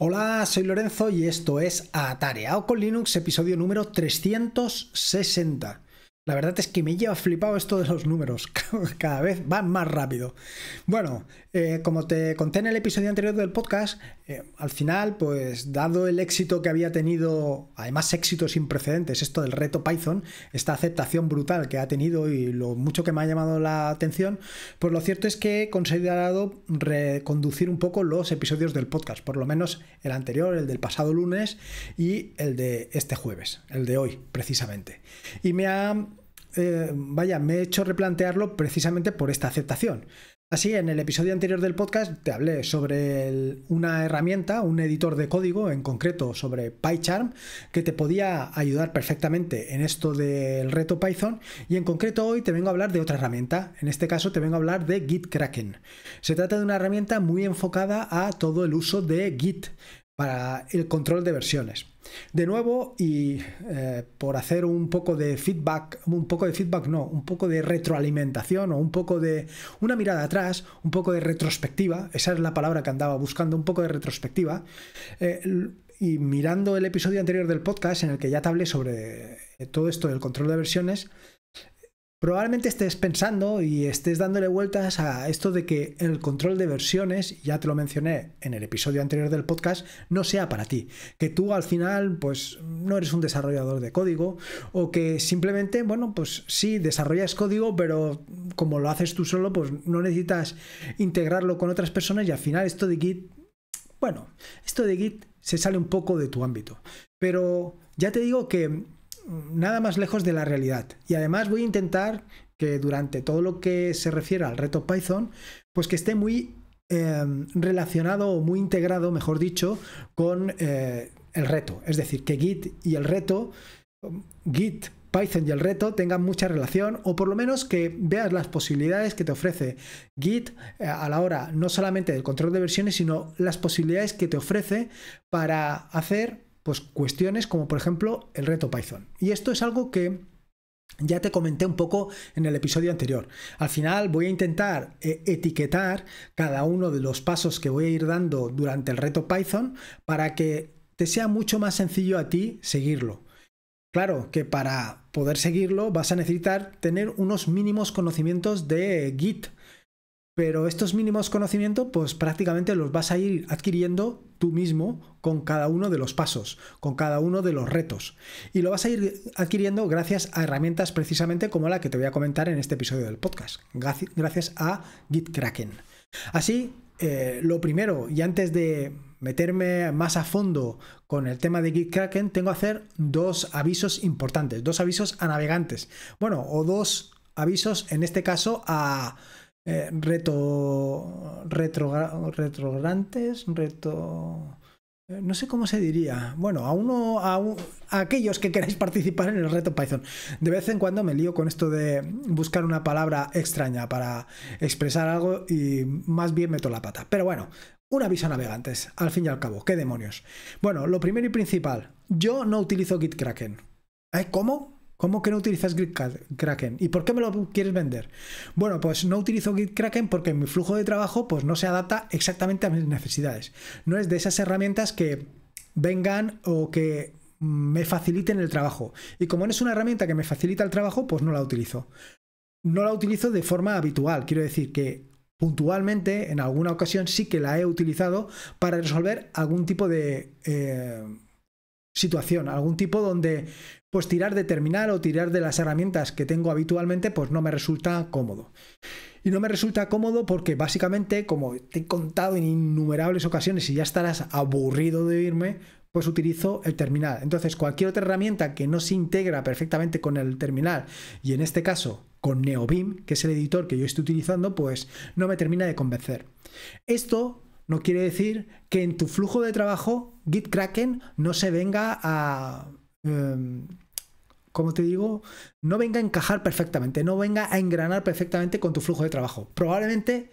Hola, soy Lorenzo y esto es Atareado con Linux, episodio número 360. La verdad es que me lleva flipado esto de los números. Cada vez van más rápido. Bueno, eh, como te conté en el episodio anterior del podcast, eh, al final, pues dado el éxito que había tenido, además éxito sin precedentes, esto del reto Python, esta aceptación brutal que ha tenido y lo mucho que me ha llamado la atención, pues lo cierto es que he considerado reconducir un poco los episodios del podcast, por lo menos el anterior, el del pasado lunes y el de este jueves, el de hoy precisamente. Y me ha eh, vaya, me he hecho replantearlo precisamente por esta aceptación. Así, en el episodio anterior del podcast te hablé sobre una herramienta, un editor de código, en concreto sobre PyCharm, que te podía ayudar perfectamente en esto del reto Python. Y en concreto hoy te vengo a hablar de otra herramienta. En este caso te vengo a hablar de Git Se trata de una herramienta muy enfocada a todo el uso de Git para el control de versiones. De nuevo, y eh, por hacer un poco de feedback, un poco de feedback no, un poco de retroalimentación o un poco de una mirada atrás, un poco de retrospectiva, esa es la palabra que andaba buscando, un poco de retrospectiva. Eh, y mirando el episodio anterior del podcast en el que ya te hablé sobre todo esto del control de versiones, Probablemente estés pensando y estés dándole vueltas a esto de que el control de versiones, ya te lo mencioné en el episodio anterior del podcast, no sea para ti. Que tú al final, pues no eres un desarrollador de código o que simplemente, bueno, pues sí, desarrollas código, pero como lo haces tú solo, pues no necesitas integrarlo con otras personas y al final esto de Git, bueno, esto de Git se sale un poco de tu ámbito. Pero ya te digo que nada más lejos de la realidad. Y además voy a intentar que durante todo lo que se refiere al reto Python, pues que esté muy em, relacionado o muy integrado, mejor dicho, con eh, el reto. Es decir, que Git y el reto, Git, Python y el reto tengan mucha relación o por lo menos que veas las posibilidades que te ofrece Git eh, a la hora no solamente del control de versiones, sino las posibilidades que te ofrece para hacer pues cuestiones como por ejemplo el reto Python. Y esto es algo que ya te comenté un poco en el episodio anterior. Al final voy a intentar eh, etiquetar cada uno de los pasos que voy a ir dando durante el reto Python para que te sea mucho más sencillo a ti seguirlo. Claro que para poder seguirlo vas a necesitar tener unos mínimos conocimientos de Git, pero estos mínimos conocimientos, pues prácticamente los vas a ir adquiriendo tú mismo con cada uno de los pasos, con cada uno de los retos. Y lo vas a ir adquiriendo gracias a herramientas precisamente como la que te voy a comentar en este episodio del podcast, gracias a GitKraken. Así, eh, lo primero, y antes de meterme más a fondo con el tema de GitKraken, tengo que hacer dos avisos importantes, dos avisos a navegantes. Bueno, o dos avisos en este caso a eh, reto retrograntes, reto... Eh, no sé cómo se diría. Bueno, a uno, a, aquellos que queráis participar en el reto Python. De vez en cuando me lío con esto de buscar una palabra extraña para expresar algo y más bien meto la pata. Pero bueno, un aviso a navegantes, al fin y al cabo. ¿Qué demonios? Bueno, lo primero y principal. Yo no utilizo Gitkraken. ¿Eh? ¿Cómo? ¿Cómo que no utilizas Gitkraken? ¿Y por qué me lo quieres vender? Bueno, pues no utilizo Gitkraken porque mi flujo de trabajo pues, no se adapta exactamente a mis necesidades. No es de esas herramientas que vengan o que me faciliten el trabajo. Y como no es una herramienta que me facilita el trabajo, pues no la utilizo. No la utilizo de forma habitual. Quiero decir que puntualmente, en alguna ocasión, sí que la he utilizado para resolver algún tipo de... Eh, situación, algún tipo donde pues tirar de terminal o tirar de las herramientas que tengo habitualmente pues no me resulta cómodo. Y no me resulta cómodo porque básicamente, como te he contado en innumerables ocasiones y ya estarás aburrido de irme, pues utilizo el terminal. Entonces, cualquier otra herramienta que no se integra perfectamente con el terminal, y en este caso con NeoBeam, que es el editor que yo estoy utilizando, pues no me termina de convencer. Esto no quiere decir que en tu flujo de trabajo Gitkraken no se venga a... Em, te digo, no venga a encajar perfectamente, no venga a engranar perfectamente con tu flujo de trabajo. Probablemente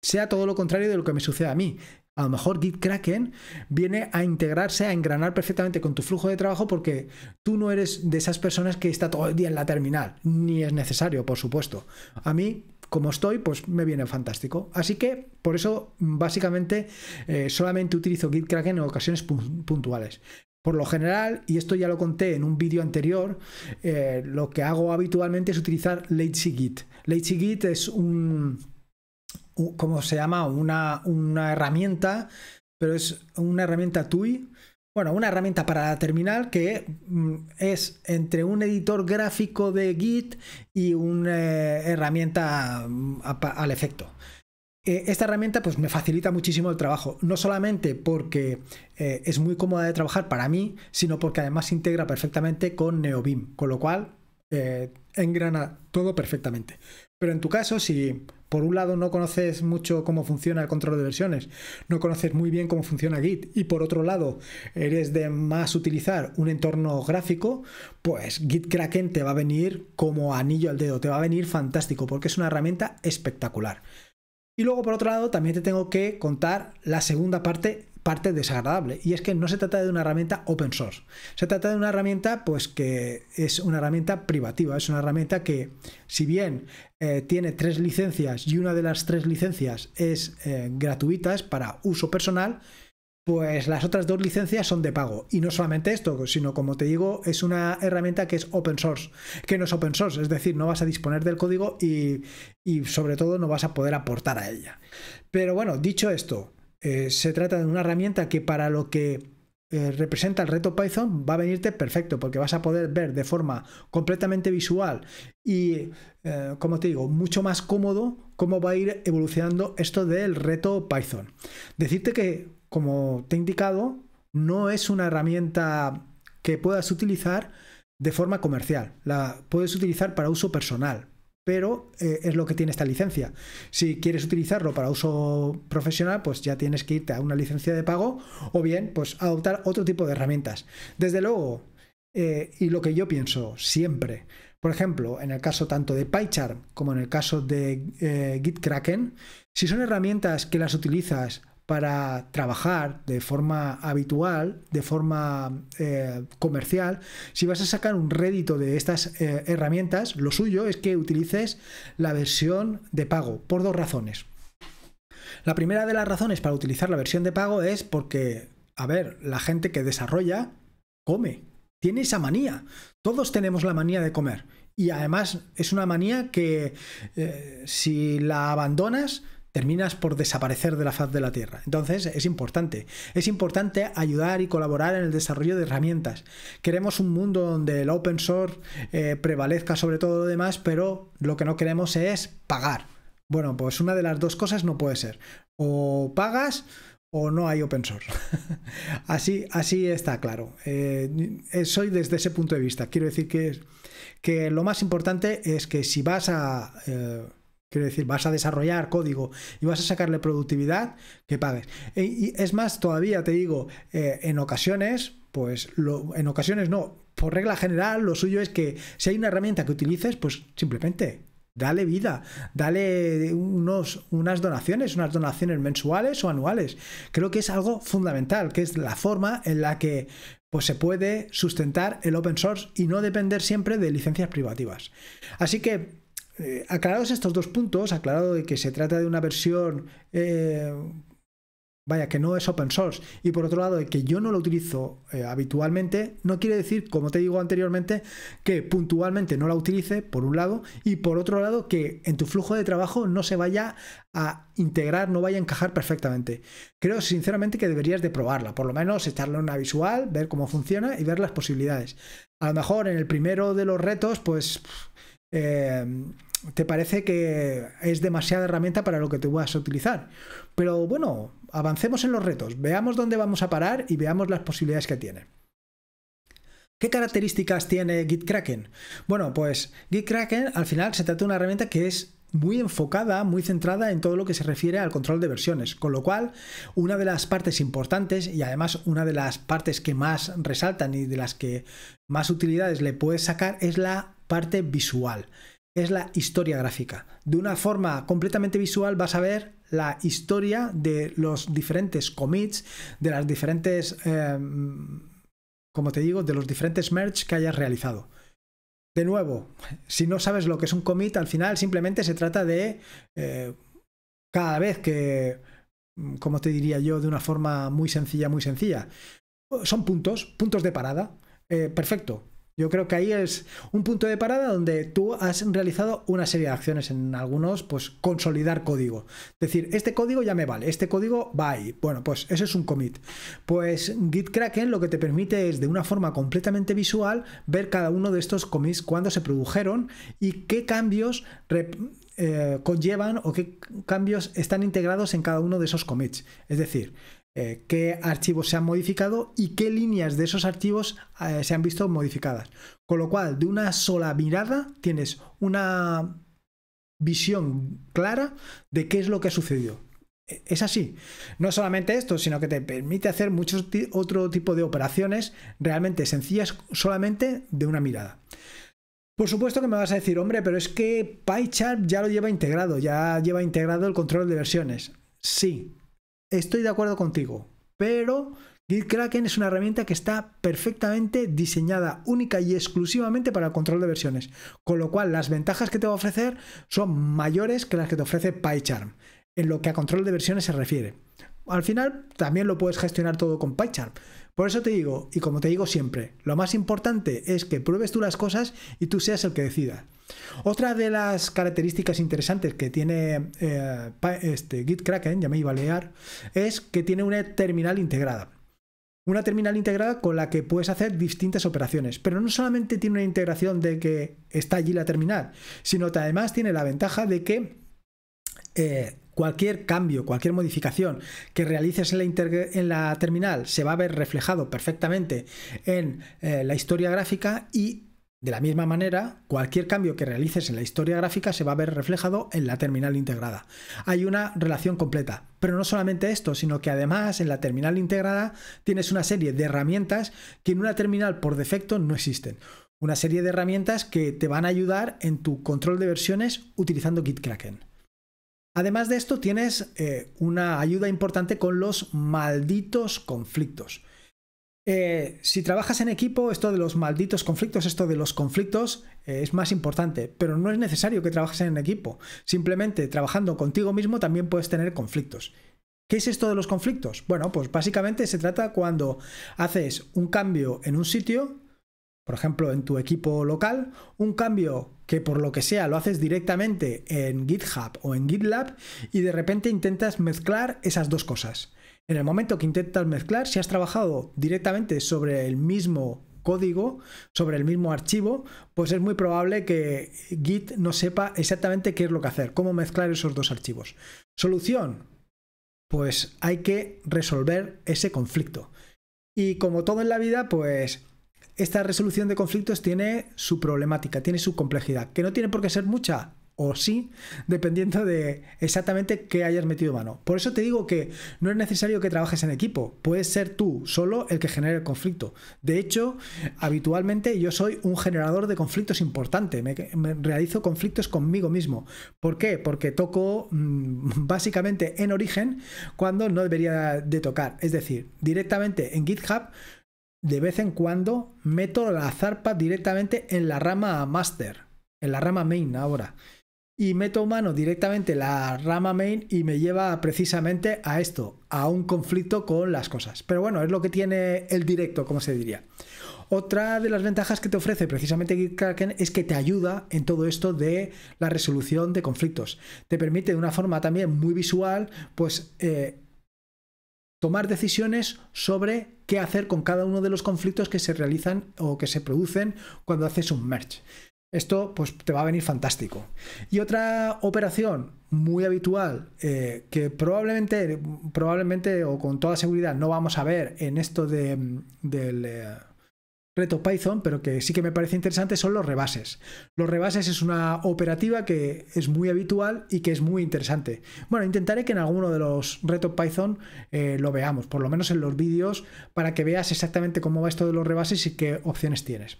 sea todo lo contrario de lo que me sucede a mí. A lo mejor Gitkraken viene a integrarse, a engranar perfectamente con tu flujo de trabajo porque tú no eres de esas personas que está todo el día en la terminal. Ni es necesario, por supuesto. A mí como estoy, pues me viene fantástico. Así que por eso básicamente eh, solamente utilizo Gitkraken en ocasiones puntuales. Por lo general, y esto ya lo conté en un vídeo anterior, eh, lo que hago habitualmente es utilizar Lazy Git. Git es un, un ¿cómo se llama? Una, una herramienta, pero es una herramienta TUI bueno, una herramienta para la terminal que mm, es entre un editor gráfico de Git y una eh, herramienta mm, al efecto eh, esta herramienta pues me facilita muchísimo el trabajo, no solamente porque eh, es muy cómoda de trabajar para mí, sino porque además se integra perfectamente con NeoBIM, con lo cual engrana todo perfectamente. Pero en tu caso, si por un lado no conoces mucho cómo funciona el control de versiones, no conoces muy bien cómo funciona Git y por otro lado eres de más utilizar un entorno gráfico, pues Git Kraken te va a venir como anillo al dedo, te va a venir fantástico porque es una herramienta espectacular. Y luego por otro lado también te tengo que contar la segunda parte parte desagradable. Y es que no se trata de una herramienta open source. Se trata de una herramienta, pues que es una herramienta privativa. Es una herramienta que, si bien eh, tiene tres licencias y una de las tres licencias es eh, gratuita, es para uso personal, pues las otras dos licencias son de pago. Y no solamente esto, sino como te digo, es una herramienta que es open source, que no es open source, es decir, no vas a disponer del código y, y sobre todo no vas a poder aportar a ella. Pero bueno, dicho esto, eh, se trata de una herramienta que para lo que eh, representa el reto Python va a venirte perfecto porque vas a poder ver de forma completamente visual y, eh, como te digo, mucho más cómodo cómo va a ir evolucionando esto del reto Python. Decirte que, como te he indicado, no es una herramienta que puedas utilizar de forma comercial, la puedes utilizar para uso personal pero eh, es lo que tiene esta licencia. Si quieres utilizarlo para uso profesional, pues ya tienes que irte a una licencia de pago o bien pues adoptar otro tipo de herramientas. Desde luego, eh, y lo que yo pienso siempre, por ejemplo, en el caso tanto de PyCharm como en el caso de eh, git GitKraken, si son herramientas que las utilizas para trabajar de forma habitual, de forma eh, comercial, si vas a sacar un rédito de estas eh, herramientas, lo suyo es que utilices la versión de pago, por dos razones. La primera de las razones para utilizar la versión de pago es porque, a ver, la gente que desarrolla come, tiene esa manía. Todos tenemos la manía de comer. Y además es una manía que eh, si la abandonas, terminas por desaparecer de la faz de la Tierra. Entonces es importante. Es importante ayudar y colaborar en el desarrollo de herramientas. Queremos un mundo donde el open source eh, prevalezca sobre todo lo demás, pero lo que no queremos es pagar. Bueno, pues una de las dos cosas no puede ser. O pagas o no hay open source. así, así está claro. Eh, eh, soy desde ese punto de vista. Quiero decir que, que lo más importante es que si vas a... Quiero decir, vas a desarrollar código y vas a sacarle productividad, que pagues. E, y es más, todavía te digo, eh, en ocasiones, pues lo, en ocasiones no. Por regla general, lo suyo es que si hay una herramienta que utilices, pues simplemente dale vida, dale unos, unas donaciones, unas donaciones mensuales o anuales. Creo que es algo fundamental, que es la forma en la que pues, se puede sustentar el open source y no depender siempre de licencias privativas. Así que eh, aclarados estos dos puntos, aclarado de que se trata de una versión, eh, vaya, que no es open source, y por otro lado de que yo no lo utilizo eh, habitualmente, no quiere decir, como te digo anteriormente, que puntualmente no la utilice, por un lado, y por otro lado que en tu flujo de trabajo no se vaya a integrar, no vaya a encajar perfectamente. Creo sinceramente que deberías de probarla, por lo menos echarle una visual, ver cómo funciona y ver las posibilidades. A lo mejor en el primero de los retos, pues Em, te parece que es demasiada herramienta para lo que te vas a utilizar. Pero bueno, avancemos en los retos, veamos dónde vamos a parar y veamos las posibilidades que tiene. ¿Qué características tiene Gitkraken? Bueno, pues Gitkraken al final se trata de una herramienta que es muy enfocada, muy centrada en todo lo que se refiere al control de versiones, con lo cual una de las partes importantes y además una de las partes que más resaltan y de las que más utilidades le puedes sacar es la parte visual, es la historia gráfica. De una forma completamente visual vas a ver la historia de los diferentes commits, de las diferentes, em, como te digo, de los diferentes merch que hayas realizado. De nuevo, si no sabes lo que es un commit, al final simplemente se trata de eh, cada vez que, como te diría yo, de una forma muy sencilla, muy sencilla, son puntos, puntos de parada. Eh, perfecto, yo creo que ahí es un punto de parada donde tú has realizado una serie de acciones. En algunos, pues consolidar código. Es Decir, este código ya me vale, este código va ahí. Bueno, pues eso es un commit. Pues Git lo que te permite es de una forma completamente visual ver cada uno de estos commits, cuándo se produjeron y qué cambios eh, conllevan o qué cambios están integrados en cada uno de esos commits. Es decir, eh, qué archivos se han modificado y qué líneas de esos archivos eh, se han visto modificadas. Con lo cual, de una sola mirada tienes una visión clara de qué es lo que ha sucedido. E, es así. No solamente esto, sino que te permite hacer muchos otro tipo de operaciones realmente sencillas solamente de una mirada. Por supuesto que me vas a decir, hombre, pero es que PyCharm ya lo lleva integrado, ya lleva integrado el control de versiones. Sí, estoy de acuerdo contigo, pero Gitkraken es una herramienta que está perfectamente diseñada única y exclusivamente para el control de versiones, con lo cual las ventajas que te va a ofrecer son mayores que las que te ofrece PyCharm, en lo que a control de versiones se refiere al final también lo puedes gestionar todo con PyCharm. Por eso te digo, y como te digo siempre, lo más importante es que pruebes tú las cosas y tú seas el que decida. Otra de las características interesantes que tiene eh, este, GitKraken, ya me iba a leer, es que tiene una terminal integrada. Una terminal integrada con la que puedes hacer distintas operaciones. Pero no solamente tiene una integración de que está allí la terminal, sino que además tiene la ventaja de que eh, Cualquier cambio, cualquier modificación que realices en la, terminal se va a ver reflejado perfectamente en eh, la historia gráfica y de la misma manera, cualquier cambio que realices en la historia gráfica se va a ver reflejado en la terminal integrada. Hay una relación completa, pero no solamente esto, sino que además en la terminal integrada tienes una serie de herramientas que en una terminal por defecto no existen. Una serie de herramientas que te van a ayudar en tu control de versiones utilizando Gitkraken. Además de esto, tienes eh, una ayuda importante con los malditos conflictos. Eh, si trabajas en equipo, esto de los malditos conflictos, esto de los conflictos eh, es más importante, pero no es necesario que trabajes en equipo. Simplemente trabajando contigo mismo también puedes tener conflictos. ¿Qué es esto de los conflictos? Bueno, pues básicamente se trata cuando haces un cambio en un sitio por ejemplo, en tu equipo local, un cambio que por lo que sea lo haces directamente en GitHub o en GitLab y de repente intentas mezclar esas dos cosas. En el momento que intentas mezclar, si has trabajado directamente sobre el mismo código, sobre el mismo archivo, pues es muy probable que Git no sepa exactamente qué es lo que hacer, cómo mezclar esos dos archivos. Solución, pues hay que resolver ese conflicto. Y como todo en la vida, pues esta resolución de conflictos tiene su problemática, tiene su complejidad, que no tiene por qué ser mucha, o sí, dependiendo de exactamente qué hayas metido mano. Por eso te digo que no es necesario que trabajes en equipo, puedes ser tú solo el que genere el conflicto. De hecho, habitualmente yo soy un generador de conflictos importante, me, realizo conflictos conmigo mismo. ¿Por qué? Porque toco mm, básicamente en origen cuando no debería de tocar, es decir, directamente en GitHub de vez en cuando meto la zarpa directamente en la rama master, en la rama main ahora. Y meto mano directamente la rama main y me lleva precisamente a esto, a un conflicto con las cosas. Pero bueno, es lo que tiene el directo, como se diría. Otra de las ventajas que te ofrece precisamente Gitkraken es que te ayuda en todo esto de la resolución de conflictos. Te permite de una forma también muy visual, pues eh, tomar decisiones sobre qué hacer con cada uno de los conflictos que se realizan o que se producen cuando haces un merge. Esto pues, te va a venir fantástico. Y otra operación muy habitual eh, que probablemente, probablemente o con toda seguridad no vamos a ver en esto de, mm, del... Eh, reto Python, pero que sí que me parece interesante, son los rebases. Los rebases es una operativa que es muy habitual y que es muy interesante. Bueno, intentaré que en alguno de los retos Python eh, lo veamos, por lo menos en los vídeos, para que veas exactamente cómo va esto de los rebases y qué opciones tienes.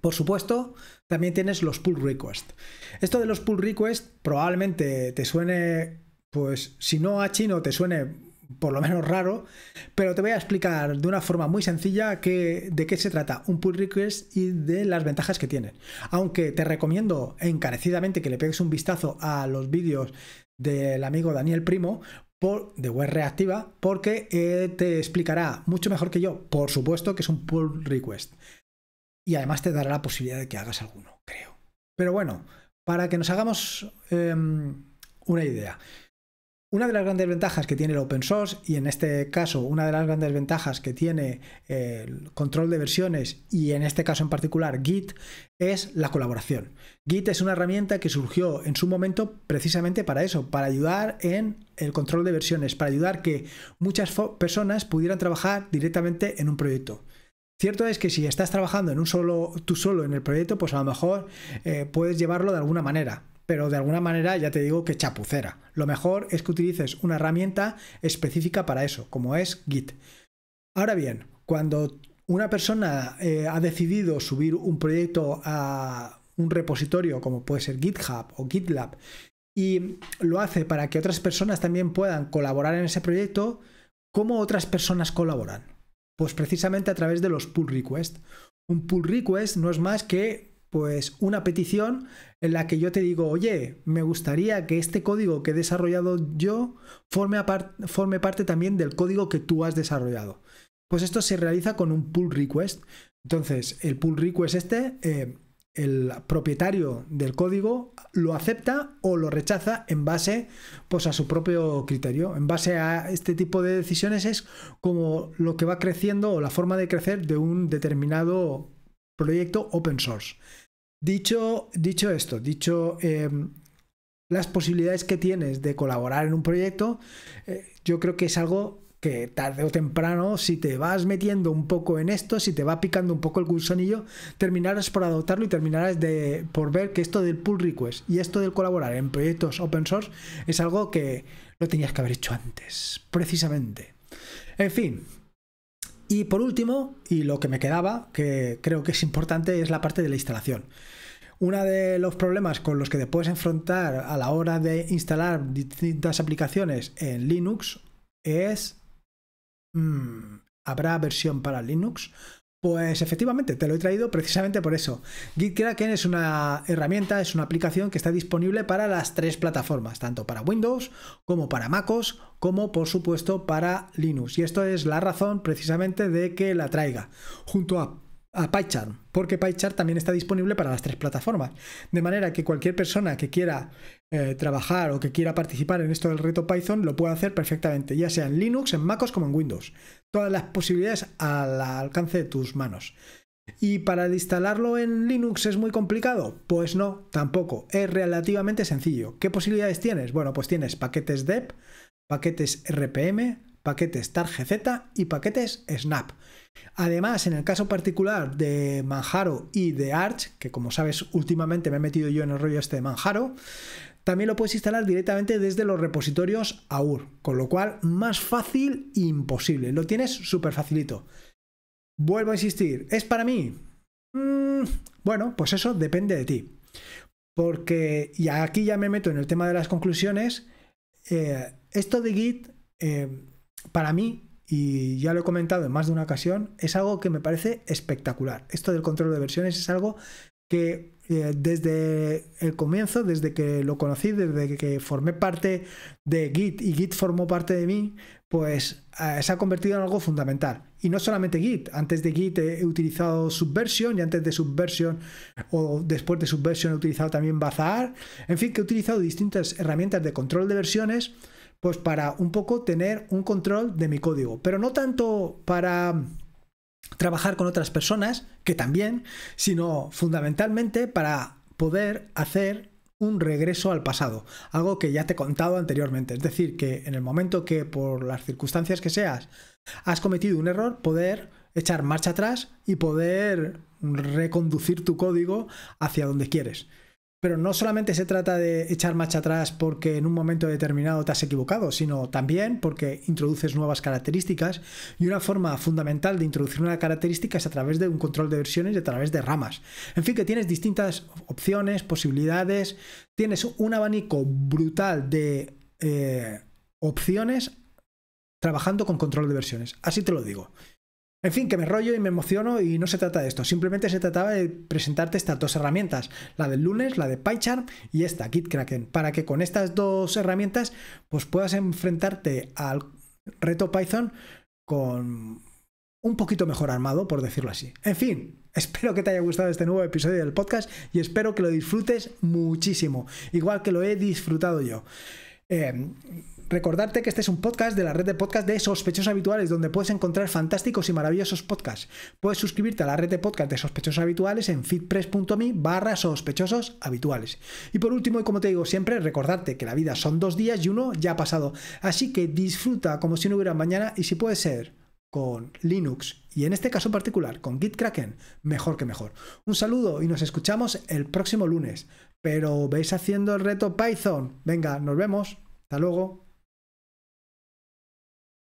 Por supuesto, también tienes los pull requests. Esto de los pull requests probablemente te suene, pues si no a chino, te suene por lo menos raro, pero te voy a explicar de una forma muy sencilla de qué se trata un pull request y de las ventajas que tiene. Aunque te recomiendo encarecidamente que le pegues un vistazo a los vídeos del amigo Daniel Primo por, de web reactiva, porque eh, te explicará mucho mejor que yo, por supuesto, que es un pull request. Y además te dará la posibilidad de que hagas alguno, creo. Pero bueno, para que nos hagamos em, una idea. Una de las grandes ventajas que tiene el open source, y en este caso una de las grandes ventajas que tiene eh, el control de versiones, y en este caso en particular Git, es la colaboración. Git es una herramienta que surgió en su momento precisamente para eso, para ayudar en el control de versiones, para ayudar que muchas personas pudieran trabajar directamente en un proyecto. Cierto es que si estás trabajando en un solo, tú solo en el proyecto, pues a lo mejor eh, puedes llevarlo de alguna manera pero de alguna manera ya te digo que chapucera. Lo mejor es que utilices una herramienta específica para eso, como es Git. Ahora bien, cuando una persona eh, ha decidido subir un proyecto a un repositorio como puede ser GitHub o GitLab y lo hace para que otras personas también puedan colaborar en ese proyecto, ¿cómo otras personas colaboran? Pues precisamente a través de los pull requests. Un pull request no es más que pues una petición en la que yo te digo, oye, me gustaría que este código que he desarrollado yo forme, forme parte también del código que tú has desarrollado. Pues esto se realiza con un pull request. Entonces, el pull request este, eh, el propietario del código lo acepta o lo rechaza en base pues, a su propio criterio. En base a este tipo de decisiones es como lo que va creciendo o la forma de crecer de un determinado proyecto open source. Dicho, dicho esto, dicho em, las posibilidades que tienes de colaborar en un proyecto, eh, yo creo que es algo que tarde o temprano, si te vas metiendo un poco en esto, si te va picando un poco el gusanillo, terminarás por adoptarlo y terminarás de, por ver que esto del pull request y esto del colaborar en proyectos open source es algo que lo tenías que haber hecho antes, precisamente. En fin, y por último, y lo que me quedaba, que creo que es importante, es la parte de la instalación. Uno de los problemas con los que te puedes enfrentar a la hora de instalar distintas aplicaciones en Linux es... Mm, ¿Habrá versión para Linux? Pues efectivamente, te lo he traído precisamente por eso. GitKraken es una herramienta, es una aplicación que está disponible para las tres plataformas, tanto para Windows como para MacOS, como por supuesto para Linux. Y esto es la razón precisamente de que la traiga, junto a a PyCharm, porque PyCharm también está disponible para las tres plataformas. De manera que cualquier persona que quiera eh, trabajar o que quiera participar en esto del reto Python lo puede hacer perfectamente, ya sea en Linux, en MacOS como en Windows. Todas las posibilidades al alcance de tus manos. ¿Y para instalarlo en Linux es muy complicado? Pues no, tampoco. Es relativamente sencillo. ¿Qué posibilidades tienes? Bueno, pues tienes paquetes DEP, paquetes RPM, paquetes TarGZ y paquetes Snap. Además, en el caso particular de Manjaro y de Arch, que como sabes últimamente me he metido yo en el rollo este de Manjaro, también lo puedes instalar directamente desde los repositorios AUR, con lo cual más fácil imposible, lo tienes súper facilito. Vuelvo a insistir, ¿es para mí? Mm, bueno, pues eso depende de ti. Porque, y aquí ya me meto en el tema de las conclusiones, eh, esto de Git eh, para mí, y ya lo he comentado en más de una ocasión, es algo que me parece espectacular. Esto del control de versiones es algo que eh, desde el comienzo, desde que lo conocí, desde que formé parte de Git y Git formó parte de mí, pues eh, se ha convertido en algo fundamental. Y no solamente Git, antes de Git he utilizado Subversion y antes de Subversion o después de Subversion he utilizado también Bazaar. En fin, que he utilizado distintas herramientas de control de versiones pues para un poco tener un control de mi código, pero no tanto para trabajar con otras personas, que también, sino fundamentalmente para poder hacer un regreso al pasado, algo que ya te he contado anteriormente, es decir, que en el momento que por las circunstancias que seas has cometido un error, poder echar marcha atrás y poder reconducir tu código hacia donde quieres. Pero no solamente se trata de echar marcha atrás porque en un momento determinado te has equivocado, sino también porque introduces nuevas características y una forma fundamental de introducir una característica es a través de un control de versiones y a través de ramas. En fin, que tienes distintas opciones, posibilidades, tienes un abanico brutal de eh, opciones trabajando con control de versiones. Así te lo digo. En fin, que me rollo y me emociono y no se trata de esto. Simplemente se trataba de presentarte estas dos herramientas, la del lunes, la de PyCharm y esta, KitKraken, para que con estas dos herramientas pues puedas enfrentarte al reto Python con un poquito mejor armado, por decirlo así. En fin, espero que te haya gustado este nuevo episodio del podcast y espero que lo disfrutes muchísimo, igual que lo he disfrutado yo. Eh, Recordarte que este es un podcast de la red de podcast de sospechosos habituales, donde puedes encontrar fantásticos y maravillosos podcasts. Puedes suscribirte a la red de podcast de sospechosos habituales en fitpress.me barra sospechosos habituales. Y por último, y como te digo siempre, recordarte que la vida son dos días y uno ya ha pasado. Así que disfruta como si no hubiera mañana y si puede ser con Linux y en este caso particular con Gitkraken, mejor que mejor. Un saludo y nos escuchamos el próximo lunes. Pero veis haciendo el reto Python. Venga, nos vemos. Hasta luego.